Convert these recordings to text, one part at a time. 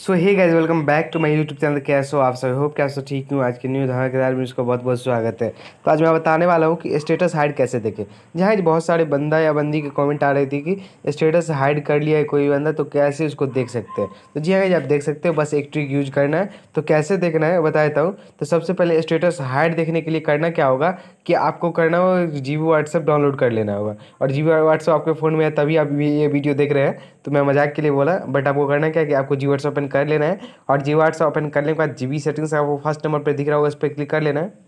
so hey guys welcome back to my YouTube channel कैसे हो आप सभी होप कैसे ठीक हूँ आज के न्यू धमाकेदार में उसका बहुत बहुत स्वागत है तो आज मैं बताने वाला हूँ कि स्टेटस हाइड कैसे देखें जहाँ बहुत सारे बंदा या बंदी के कमेंट आ रही थी कि स्टेटस हाइड कर लिया है कोई बंदा तो कैसे उसको देख सकते हैं तो जी हाँ आप देख सकते हो बस एक ट्रिक यूज करना है तो कैसे देखना है बता देता हूँ तो सबसे पहले स्टेटस हाइड देखने के लिए करना क्या होगा कि आपको करना होगा जी बी व्हाट्सअप डाउनलोड कर लेना होगा और जी बी व्हाट्सअप आपके फ़ोन में है तभी आप ये वीडियो देख रहे हैं तो मैं मजाक के लिए बोला बट आपको करना क्या कि आपको जी व्हाट्सअप ओपन कर लेना है और जी से ओपन करने के बाद जी सेटिंग्स आपको फर्स्ट नंबर पर दिख रहा होगा इस पर क्लिक कर लेना है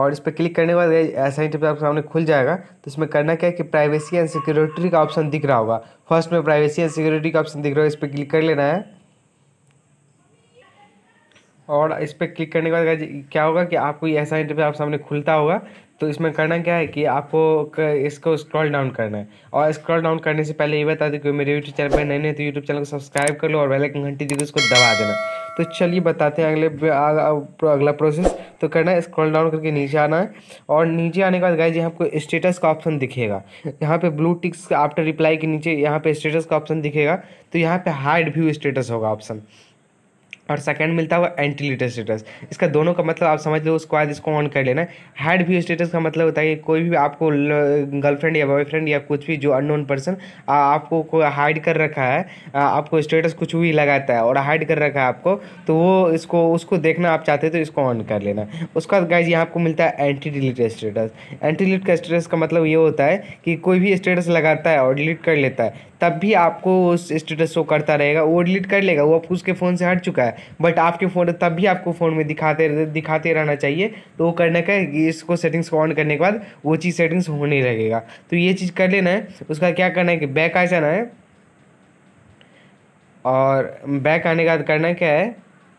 और इस पर क्लिक करने के बाद ऐसा इंटरव्यू आपके सामने खुल जाएगा तो इसमें करना क्या है कि प्राइवेसी एंड सिक्योरिटी का ऑप्शन दिख रहा होगा फर्स्ट में प्राइवेसी एंड सिक्योरिटी का ऑप्शन दिख रहा होगा इस पर क्लिक कर लेना है और इस पर क्लिक करने के बाद क्या होगा कि आपको ये ऐसा इंटरव्यू आप सामने खुलता होगा तो इसमें करना क्या है कि आपको इसको स्क्रॉल डाउन करना है और स्क्रॉल डाउन करने से पहले ये बता दें कि मेरे यूट्यूब चैनल पर नए नए तो यूट्यूब चैनल को सब्सक्राइब कर लो और बेल आइकन घंटी देखिए उसको दबा देना तो चलिए बताते हैं अगले अगला प्रोसेस तो करना है स्क्रॉल डाउन करके नीचे आना है और नीचे आने के बाद गाइज यहाँ आपको स्टेटस का ऑप्शन दिखेगा यहाँ पे ब्लू टिक्स आफ्टर रिप्लाई के नीचे यहाँ पे स्टेटस का ऑप्शन दिखेगा तो यहाँ पे हाइड व्यू स्टेटस होगा ऑप्शन और सेकंड मिलता हुआ एंटी लीटर स्टेटस इसका दोनों का मतलब आप समझ लो उसके बाद इसको ऑन कर लेना हैड व्यू स्टेटस का मतलब होता है कि कोई भी आपको गर्लफ्रेंड या बॉयफ्रेंड या कुछ भी जो अननोन पर्सन आपको कोई हाइड कर रखा है आपको स्टेटस कुछ भी लगाता है और हाइड कर रखा है आपको तो वो इसको उसको देखना आप चाहते तो इसको ऑन कर लेना उसका गाइज यहाँ आपको मिलता है anti delete status anti delete का स्टेटस का मतलब ये होता है कि कोई भी स्टेटस लगाता है और डिलीट कर लेता है तब भी आपको उस स्टेटस शो करता रहेगा वो डिलीट कर लेगा वो उसके फ़ोन से हट चुका है है बट आपके फ़ोन तब भी आपको फ़ोन में दिखाते दिखाते रहना चाहिए तो वो करने का इसको सेटिंग्स को ऑन करने के बाद वो चीज़ सेटिंग्स होने लगेगा तो ये चीज़ कर लेना है उसका क्या करना है कि बैक आ जाना है और बैक आने के बाद करना क्या है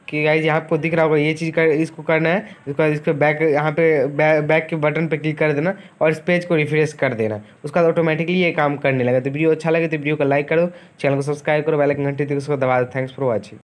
कि गाइज यहाँ आपको दिख रहा होगा ये चीज़ कर इसको करना है उसके बाद इसको बैक यहाँ पे बै, बैक के बटन पे क्लिक कर देना और इस पेज को रिफ्रेश कर देना उसके बाद ऑटोमेटिकली ये काम करने लगा तो वीडियो अच्छा लगे तो वीडियो को लाइक करो चैनल को सब्सक्राइब करो बैलक घंटे तक उसको दबा दो थैंक्स फॉर वॉचिंग